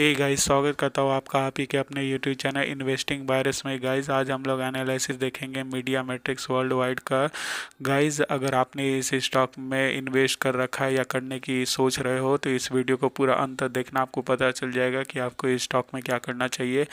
hey guys स्वागत करता हूँ आपका आप ही के अपने यूट्यूब चैनल इन्वेस्टिंग वायरस में गाइस आज हम लोग एनालिसिस देखेंगे मीडिया मैट्रिक्स वर्ल्ड वाइड का गाइस अगर आपने इस स्टॉक में इन्वेस्ट कर रखा है या करने की सोच रहे हो तो इस वीडियो को पूरा अंत देखना आपको पता चल जाएगा कि आपको इस स्टॉक में क्या करना चाहिए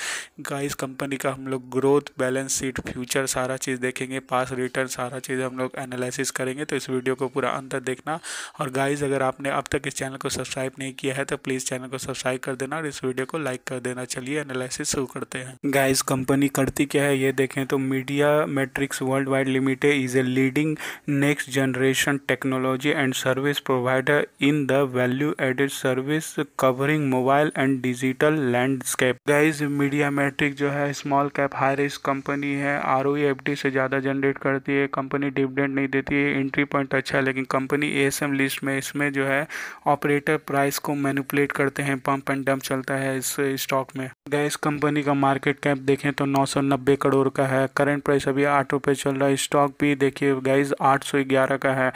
गाइज कंपनी का हम लोग ग्रोथ बैलेंस शीट फ्यूचर सारा चीज़ देखेंगे पास रिटर्न सारा चीज़ हम लोग एनालिसिस करेंगे तो इस वीडियो को पूरा अंत देखना और गाइज़ अगर आपने अब तक इस चैनल को सब्सक्राइब नहीं किया है तो प्लीज़ चैनल को सब्सक्राइब कर देना और इस इस वीडियो को लाइक कर देना चलिए एनालिसिस शुरू करते हैं गाइस कंपनी करती क्या है ये देखें तो media matrix world wide limited is a leading next generation technology and service provider in the value added service covering mobile and digital landscape guys media matrix जो है small cap high risk company है R O e से ज़्यादा generate करती है company dividend नहीं देती है एंट्री पॉइंट अच्छा है लेकिन कंपनी ए लिस्ट में इसमें जो है ऑपरेटर प्राइस को मैनिपुलेट करते हैं पंप एंड डम्प चलता है इस स्टॉक में गैस कंपनी का मार्केट कैप देखें तो 990 करोड़ का है करंट प्राइस अभी आठ रुपये चल रहा है स्टॉक भी देखिए गैस 811 का है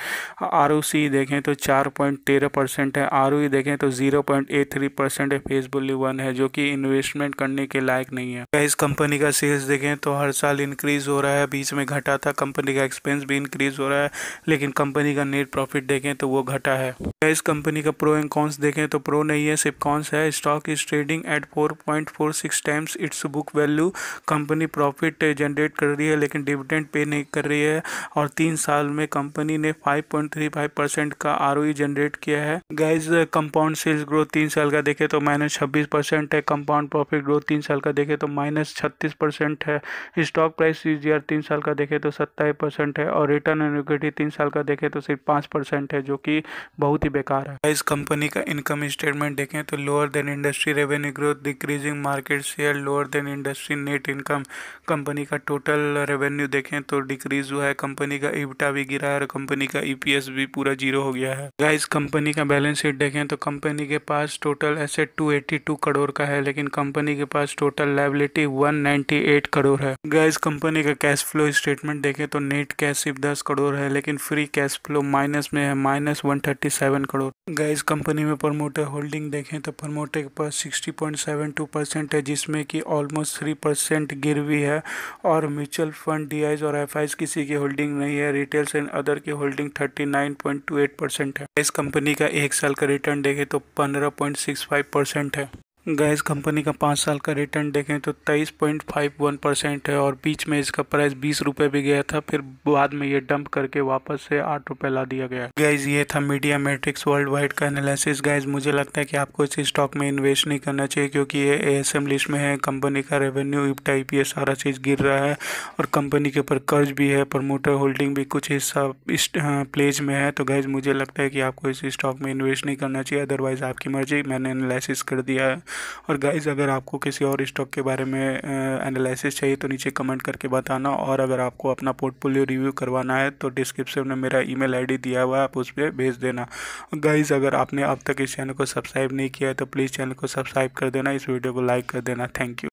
आर देखें तो 4.13 परसेंट है आर e देखें तो 0.83 परसेंट है फेसबुल वन है जो कि इन्वेस्टमेंट करने के लायक नहीं है गैस कंपनी का सेल्स देखें तो हर साल इंक्रीज हो रहा है बीच में घटा था कंपनी का एक्सपेंस भी इंक्रीज हो रहा है लेकिन कंपनी का नेट प्रॉफिट देखें तो वो घटा है गैस कंपनी का प्रो एंड कॉन्स देखें तो प्रो नहीं है सिर्फ कॉन्स है stock is trading at 4.46 times its book value company profit generate कर रही है लेकिन dividend पे नहीं कर रही है और तीन साल में company ने 5.35 percent का ROE generate किया है guys compound sales growth तीन साल का देखे तो माइनस 26 percent है compound profit growth तीन साल का देखे तो minus छत्तीस परसेंट है स्टॉक प्राइस सी तीन साल का देखे तो सत्ताईस परसेंट है और रिटर्न on equity तीन साल का देखे तो सिर्फ 5 परसेंट है जो कि बहुत ही बेकार है guys कंपनी का इनकम स्टेटमेंट देखें तो lower than industry industry revenue growth decreasing market share lower than industry net income company का टोटल रेवेन्यू देखें तो डिक्रीज हुआ है कंपनी का इबटा भी गिरा है और कंपनी का ईपीएस भी पूरा जीरो हो गया है गाइस कंपनी का बैलेंस शीट देखें तो कंपनी के पास टोटल एसेट टू करोड़ का है लेकिन कंपनी के पास total liability one ninety eight crore है गाइज कंपनी का कैश फ्लो स्टेटमेंट देखें तो नेट कैश सिर्फ दस करोड़ है लेकिन फ्री कैश फ्लो माइनस में है minus one thirty seven crore guys company में प्रमोटर होल्डिंग देखें तो प्रमोटर के पास sixty point seven two percent है जिसमें कि ऑलमोस्ट थ्री परसेंट गिरवी है और म्यूचुअल फंड डी और एफ किसी की होल्डिंग नहीं है रिटेल्स एंड अदर की holding thirty nine point two eight percent है इस कंपनी का एक साल का रिटर्न देखें तो पंद्रह पॉइंट सिक्स फाइव परसेंट है गैस कंपनी का पाँच साल का रिटर्न देखें तो तेईस पॉइंट फाइव वन परसेंट है और बीच में इसका प्राइस बीस रुपये भी गया था फिर बाद में ये डंप करके वापस से आठ रुपये ला दिया गया गैस ये था मीडिया मैट्रिक्स वर्ल्ड वाइड का एनालिसिस गैस मुझे लगता है कि आपको इस स्टॉक में इन्वेस्ट नहीं करना चाहिए क्योंकि ये ए लिस्ट में है कंपनी का रेवेन्यू टाइप ये सारा चीज़ गिर रहा है और कंपनी के ऊपर कर्ज भी है प्रमोटर होल्डिंग भी कुछ हिस्सा इस प्लेज हाँ, में है तो गैस मुझे लगता है कि आपको इस स्टॉक में इन्वेस्ट नहीं करना चाहिए अदरवाइज़ आपकी मर्जी मैंने एनालिसिस कर दिया है और गाइज़ अगर आपको किसी और स्टॉक के बारे में एनालिसिस चाहिए तो नीचे कमेंट करके बताना और अगर आपको अपना पोर्टफोलियो रिव्यू करवाना है तो डिस्क्रिप्शन में मेरा ई मेल दिया हुआ है आप उस पर भेज देना गाइज़ अगर आपने अब तक इस चैनल को सब्सक्राइब नहीं किया है तो प्लीज़ चैनल को सब्सक्राइब कर देना इस वीडियो को लाइक कर देना थैंक यू